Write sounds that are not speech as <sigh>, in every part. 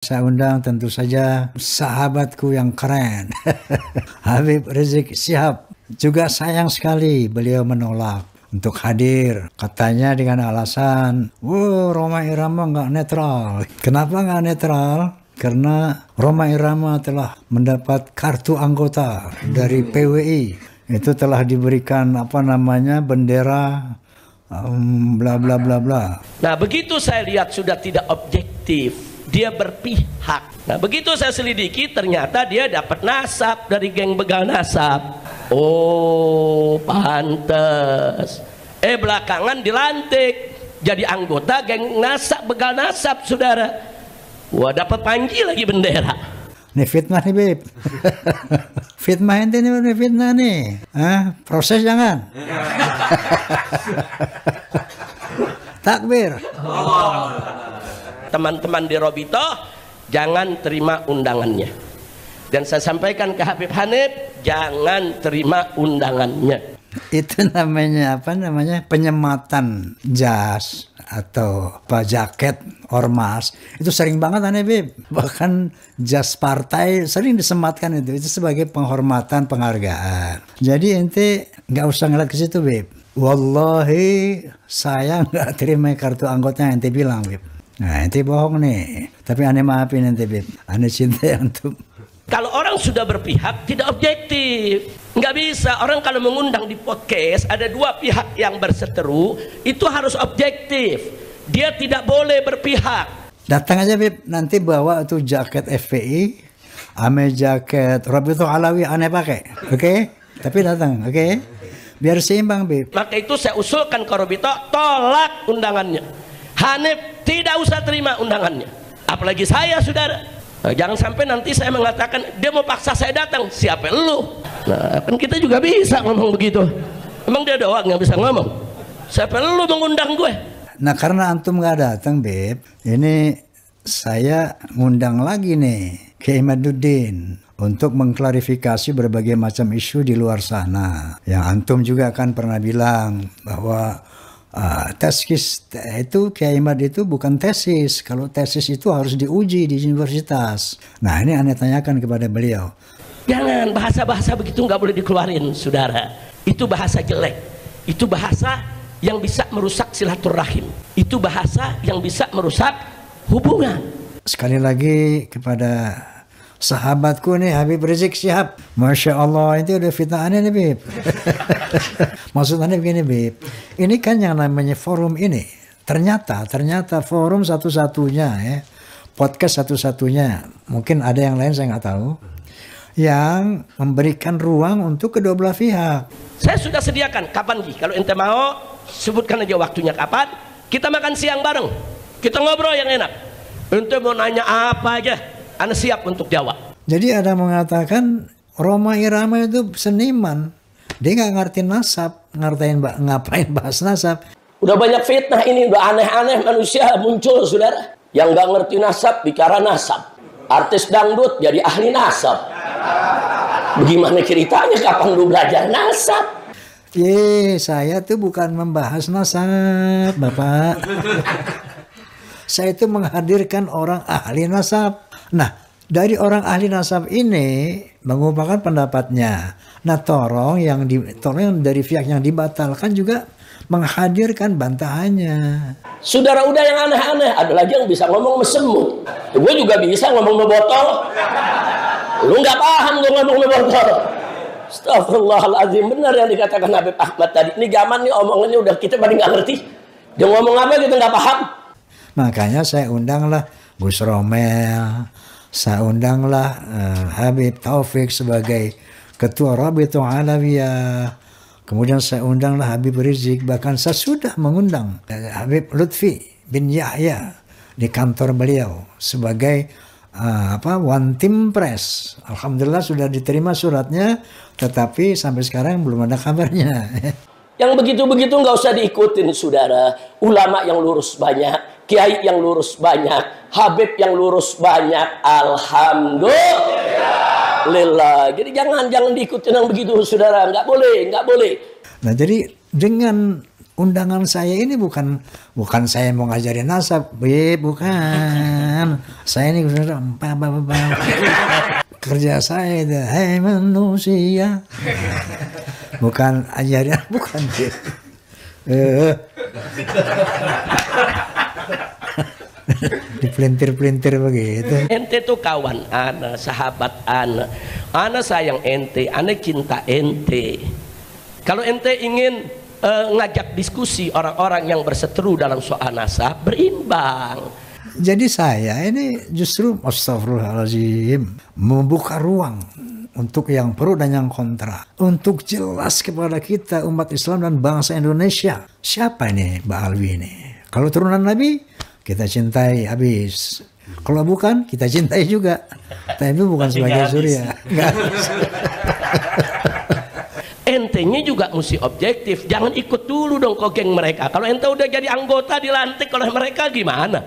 Saya undang tentu saja sahabatku yang keren, <laughs> Habib Rizik Sihab. Juga sayang sekali beliau menolak untuk hadir. Katanya dengan alasan, wow Roma Irama nggak netral. <laughs> Kenapa nggak netral? Karena Roma Irama telah mendapat kartu anggota dari PWI. Itu telah diberikan apa namanya bendera um, bla bla bla bla. Nah begitu saya lihat sudah tidak objektif dia berpihak. Nah, begitu saya selidiki ternyata dia dapat nasab dari geng begal nasab. Oh, pantas. Eh belakangan dilantik jadi anggota geng nasab begal nasab, Saudara. Wah, dapat panji lagi bendera. Ini fitnah nih Beb. <laughs> fitnah ini nih ini fitnah nih. Ah, Proses jangan. <laughs> Takbir. Oh teman-teman di Robito jangan terima undangannya dan saya sampaikan ke Habib Hanif jangan terima undangannya itu namanya apa namanya penyematan jas atau apa jaket ormas itu sering banget aneh bib bahkan jas partai sering disematkan itu itu sebagai penghormatan penghargaan jadi ente nggak usah ngeliat ke situ bib wallahi saya nggak terima kartu anggota yang ente bilang bib Nah, nanti bohong nih. Tapi aneh maafin nanti, Bib. Aneh cinta yang tuh. Kalau orang sudah berpihak, tidak objektif. Nggak bisa. Orang kalau mengundang di podcast, ada dua pihak yang berseteru, itu harus objektif. Dia tidak boleh berpihak. Datang aja, Bib. Nanti bawa tuh jaket FPI, ame jaket Roberto Alawi aneh pakai. Oke? Okay? Tapi datang, oke? Okay? Biar seimbang, Bib. Maka itu saya usulkan ke Robito, tolak undangannya. Hanif tidak usah terima undangannya apalagi saya saudara nah, jangan sampai nanti saya mengatakan dia mau paksa saya datang siapa lu nah kan kita juga bisa ngomong begitu emang dia doang yang bisa ngomong siapa lu mengundang gue nah karena antum nggak datang beb ini saya ngundang lagi nih ke Imaduddin untuk mengklarifikasi berbagai macam isu di luar sana. Yang antum juga kan pernah bilang bahwa Uh, tesis itu Kiai Ahmad itu bukan tesis. Kalau tesis itu harus diuji di universitas. Nah ini aneh tanyakan kepada beliau. Jangan bahasa-bahasa begitu nggak boleh dikeluarin, saudara. Itu bahasa jelek. Itu bahasa yang bisa merusak silaturahim. Itu bahasa yang bisa merusak hubungan. Sekali lagi kepada sahabatku nih Habib Rizik Syihab. Masya Allah itu udah fitnahannya nih Bib. <laughs> Maksudnya begini Bib. Ini kan yang namanya forum ini. Ternyata, ternyata forum satu-satunya ya. Podcast satu-satunya. Mungkin ada yang lain saya nggak tahu. Yang memberikan ruang untuk kedua belah pihak. Saya sudah sediakan kapan Ji? Kalau ente mau sebutkan aja waktunya kapan. Kita makan siang bareng. Kita ngobrol yang enak. Ente mau nanya apa aja anda siap untuk jawab. Jadi ada mengatakan Roma Irama itu seniman. Dia nggak ngerti nasab, ngertain ngapain bahas nasab. Udah banyak fitnah ini, udah aneh-aneh manusia muncul, saudara. Yang nggak ngerti nasab, bicara nasab. Artis dangdut jadi ahli nasab. Bagaimana ceritanya kapan lu belajar nasab? Ye, saya tuh bukan membahas nasab, Bapak. <laughs> saya itu menghadirkan orang ahli nasab. Nah, dari orang ahli nasab ini mengungkapkan pendapatnya. Nah, Torong yang di, Torong dari pihak yang dibatalkan juga menghadirkan bantahannya. Saudara udah yang aneh-aneh, ada lagi yang bisa ngomong mesemut. Gue juga bisa ngomong botol. Lu nggak paham gue ngomong botol. Astagfirullahaladzim, benar yang dikatakan Habib Ahmad tadi. Ini zaman nih omongannya udah kita paling nggak ngerti. Dia ngomong apa kita nggak paham. Makanya saya undanglah Gus Romel, saya undanglah uh, eh, Habib Taufik sebagai ketua Rabitul Alawiyah. Kemudian saya undanglah Habib Rizik, bahkan saya sudah mengundang eh, Habib Lutfi bin Yahya di kantor beliau sebagai uh, apa one team press. Alhamdulillah sudah diterima suratnya, tetapi sampai sekarang belum ada kabarnya. <laughs> Yang begitu-begitu nggak usah diikutin, saudara. Ulama yang lurus banyak. Kiai yang lurus banyak, Habib yang lurus banyak. Alhamdulillah. Jadi jangan jangan diikutin yang begitu, saudara. Enggak boleh, enggak boleh. Nah, jadi dengan undangan saya ini bukan bukan saya mau ngajarin nasab, Be, bukan. saya ini saudara, empat, empat, kerja saya itu, hey manusia. bukan ajarin, <laughs> bukan. Eh. eh. <laughs> dipelintir-pelintir begitu ente tuh kawan ana sahabat ana ana sayang ente ana cinta ente kalau ente ingin uh, ngajak diskusi orang-orang yang berseteru dalam soal nasab berimbang jadi saya ini justru astagfirullahaladzim membuka ruang untuk yang pro dan yang kontra. Untuk jelas kepada kita umat Islam dan bangsa Indonesia. Siapa ini Mbak Alwi ini? Kalau turunan Nabi, kita cintai habis. Kalau bukan kita cintai juga. Tapi bukan sebagai surya. <laughs> Entengnya juga mesti objektif. Jangan ikut dulu dong kogeng mereka. Kalau ente udah jadi anggota dilantik oleh mereka gimana?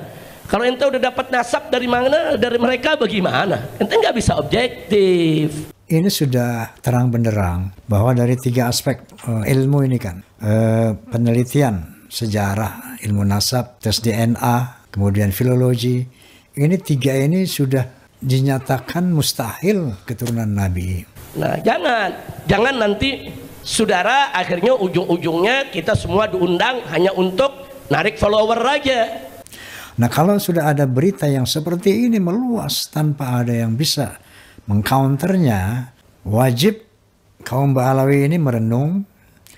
Kalau ente udah dapat nasab dari mana dari mereka bagaimana? Ente nggak bisa objektif. Ini sudah terang benderang bahwa dari tiga aspek uh, ilmu ini kan uh, penelitian sejarah, ilmu nasab, tes DNA, kemudian filologi. Ini tiga ini sudah dinyatakan mustahil keturunan Nabi. Nah, jangan, jangan nanti saudara akhirnya ujung-ujungnya kita semua diundang hanya untuk narik follower raja. Nah, kalau sudah ada berita yang seperti ini meluas tanpa ada yang bisa mengcounternya, wajib kaum Ba'alawi ini merenung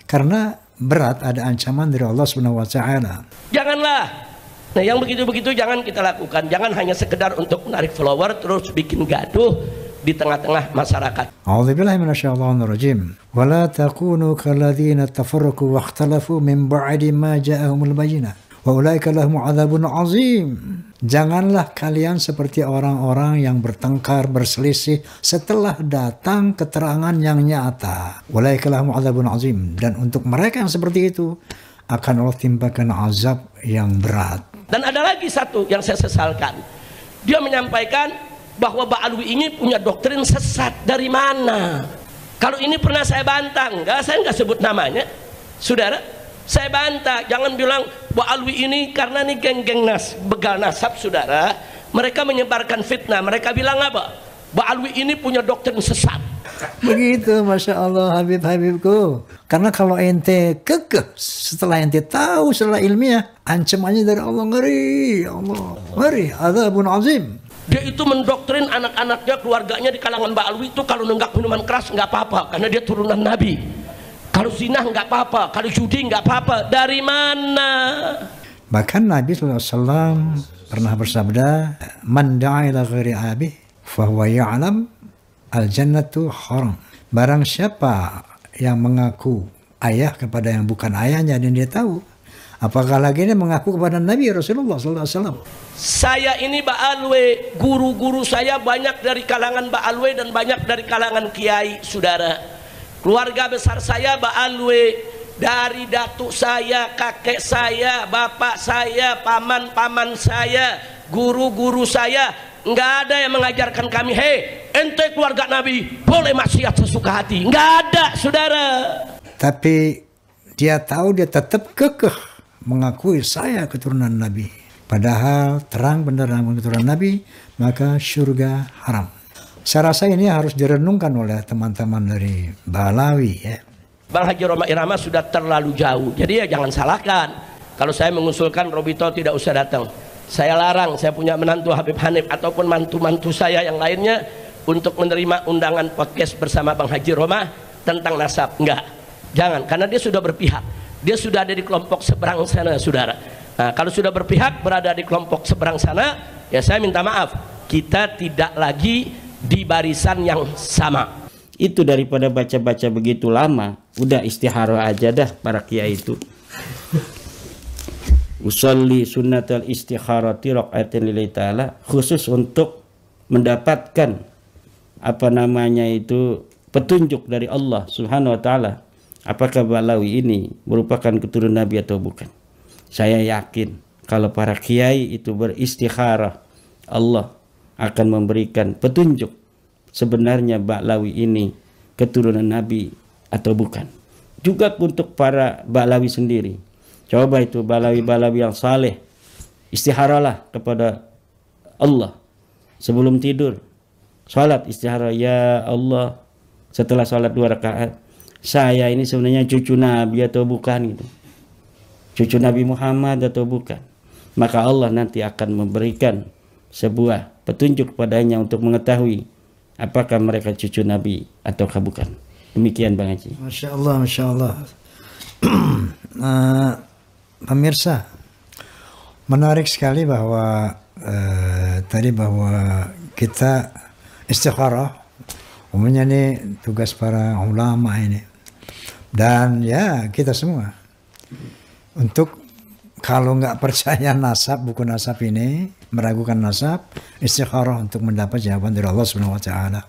karena berat ada ancaman dari Allah Subhanahu wa taala. Janganlah Nah yang begitu-begitu jangan kita lakukan Jangan hanya sekedar untuk menarik follower Terus bikin gaduh di tengah-tengah masyarakat. A'udzubillahi minasyaitonirrajim. Wa la takunu kalladzina tafarraqu wa ikhtalafu min ba'di ma ja'ahumul bayyinah. Wa ulaika lahum azim. Janganlah kalian seperti orang-orang yang bertengkar, berselisih setelah datang keterangan yang nyata. Ulaika lahum adzabun azim. Dan untuk mereka yang seperti itu akan Allah timpakan azab yang berat. Dan ada lagi satu yang saya sesalkan. Dia menyampaikan bahwa Ba'alwi ini punya doktrin sesat dari mana? Kalau ini pernah saya bantang, enggak, saya enggak sebut namanya. Saudara, saya bantah, jangan bilang Bu Alwi ini karena ini geng-geng nas, begal nasab saudara. Mereka menyebarkan fitnah. Mereka bilang apa? Bu Alwi ini punya doktrin sesat. Begitu, masya Allah Habib Habibku. Karena kalau ente kekeh, setelah ente tahu setelah ilmiah, ancamannya dari Allah ngeri, ya Allah ngeri, azabun azim. Dia itu mendoktrin anak-anaknya, keluarganya di kalangan Mbak Alwi itu kalau nenggak minuman keras nggak apa-apa karena dia turunan Nabi. Kalau zina nggak apa-apa, kalau judi nggak apa-apa. Dari mana? Bahkan Nabi SAW pernah bersabda, "Man da'a ila abih, fahuwa ya'lam al-jannatu haram." Barang siapa yang mengaku ayah kepada yang bukan ayahnya dan dia tahu Apakah lagi ini mengaku kepada Nabi Rasulullah SAW? Saya ini Baalwe, guru-guru saya banyak dari kalangan Baalwe dan banyak dari kalangan Kiai, saudara keluarga besar saya Mbak Baalwe dari datuk saya, kakek saya, bapak saya, paman-paman saya, guru-guru saya nggak ada yang mengajarkan kami hei ente keluarga Nabi boleh maksiat sesuka hati nggak ada saudara tapi dia tahu dia tetap kekeh mengakui saya keturunan Nabi padahal terang benderang keturunan Nabi maka surga haram saya rasa ini harus direnungkan oleh teman-teman dari Balawi ya. Bang Haji Roma Irama sudah terlalu jauh. Jadi ya jangan salahkan. Kalau saya mengusulkan Robito tidak usah datang. Saya larang, saya punya menantu Habib Hanif ataupun mantu-mantu saya yang lainnya untuk menerima undangan podcast bersama Bang Haji Roma tentang nasab. Enggak. Jangan, karena dia sudah berpihak. Dia sudah ada di kelompok seberang sana, saudara. Nah, kalau sudah berpihak berada di kelompok seberang sana, ya saya minta maaf. Kita tidak lagi di barisan yang sama. Itu daripada baca-baca begitu lama, udah istiharah aja dah para kiai itu. Usalli sunnatul istikharati rakaatin lillahi taala khusus untuk mendapatkan apa namanya itu petunjuk dari Allah Subhanahu wa taala apakah Balawi ini merupakan keturunan Nabi atau bukan. Saya yakin kalau para kiai itu beristikharah Allah akan memberikan petunjuk sebenarnya Baklawi ini keturunan Nabi atau bukan. Juga untuk para Baklawi sendiri. Coba itu baklawi-baklawi yang saleh. Istiharalah kepada Allah sebelum tidur. Salat istihara ya Allah setelah salat dua rakaat. Saya ini sebenarnya cucu Nabi atau bukan itu Cucu Nabi Muhammad atau bukan. Maka Allah nanti akan memberikan sebuah petunjuk padanya untuk mengetahui apakah mereka cucu Nabi atau bukan. Demikian Bang Haji. Masya Allah, Masya Allah. uh, <clears throat> eh, pemirsa, menarik sekali bahwa uh, tadi bahwa kita istikharah umumnya ini tugas para ulama ini dan ya kita semua untuk kalau nggak percaya <laughs> nasab buku nasab ini meragukan nasab, istikharah untuk mendapat jawaban dari Allah Subhanahu wa taala.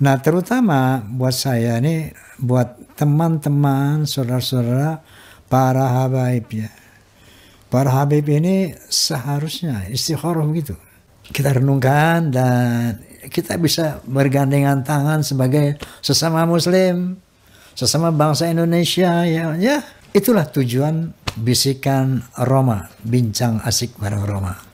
Nah, terutama buat saya ini buat teman-teman, saudara-saudara para habaib ya. Para habib ini seharusnya istikharah begitu. Kita renungkan dan kita bisa bergandengan tangan sebagai sesama muslim, sesama bangsa Indonesia ya. Ya, itulah tujuan bisikan Roma, bincang asik bareng Roma.